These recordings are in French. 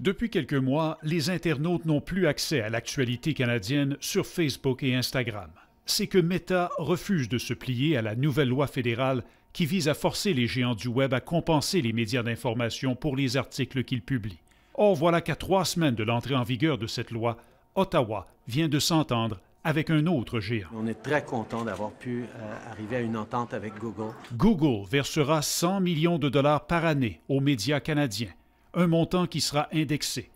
Depuis quelques mois, les internautes n'ont plus accès à l'actualité canadienne sur Facebook et Instagram. C'est que Meta refuse de se plier à la nouvelle loi fédérale qui vise à forcer les géants du Web à compenser les médias d'information pour les articles qu'ils publient. Or, voilà qu'à trois semaines de l'entrée en vigueur de cette loi, Ottawa vient de s'entendre avec un autre géant. On est très content d'avoir pu euh, arriver à une entente avec Google. Google versera 100 millions de dollars par année aux médias canadiens un montant qui sera indexé.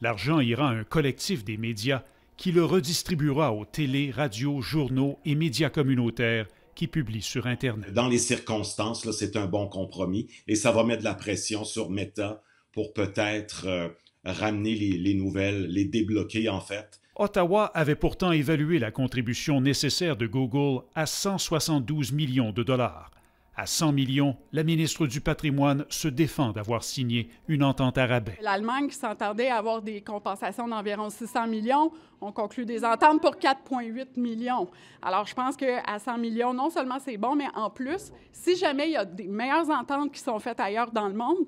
L'argent ira à un collectif des médias qui le redistribuera aux télé, radios, journaux et médias communautaires qui publient sur Internet. Dans les circonstances, c'est un bon compromis et ça va mettre de la pression sur Meta pour peut-être euh, ramener les nouvelles, les débloquer en fait. Ottawa avait pourtant évalué la contribution nécessaire de Google à 172 millions de dollars. À 100 millions, la ministre du Patrimoine se défend d'avoir signé une entente arabe. L'Allemagne qui s'entendait avoir des compensations d'environ 600 millions, on conclut des ententes pour 4,8 millions. Alors, je pense qu'à 100 millions, non seulement c'est bon, mais en plus, si jamais il y a des meilleures ententes qui sont faites ailleurs dans le monde,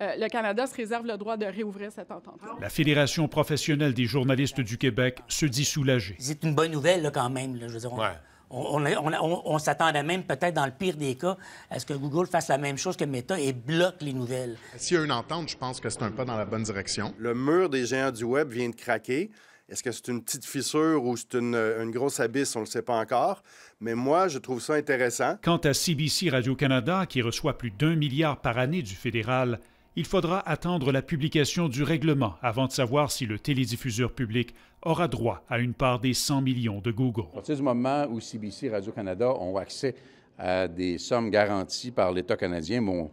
euh, le Canada se réserve le droit de réouvrir cette entente. La Fédération professionnelle des journalistes du Québec se dit soulagée. C'est une bonne nouvelle quand même. Là, je veux ouais on, on, s'attendait même peut-être dans le pire des cas est ce que Google fasse la même chose que Meta et bloque les nouvelles. S'il y a une entente, je pense que c'est un pas dans la bonne direction. Le mur des géants du Web vient de craquer. Est-ce que c'est une petite fissure ou c'est une, une, grosse abysse? On ne le sait pas encore. Mais moi, je trouve ça intéressant. Quant à CBC Radio-Canada, qui reçoit plus d'un milliard par année du fédéral, il faudra attendre la publication du règlement avant de savoir si le télédiffuseur public aura droit à une part des 100 millions de Google. À partir du moment où CBC Radio-Canada ont accès à des sommes garanties par l'État canadien, mon,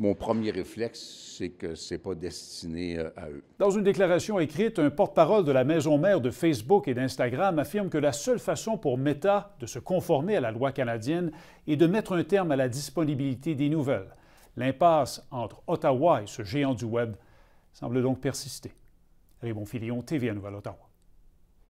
mon premier réflexe, c'est que ce n'est pas destiné euh, à eux. Dans une déclaration écrite, un porte-parole de la maison mère de Facebook et d'Instagram affirme que la seule façon pour Meta de se conformer à la loi canadienne est de mettre un terme à la disponibilité des nouvelles. L'impasse entre Ottawa et ce géant du Web semble donc persister. Raymond Filion, à Nouvelle Ottawa.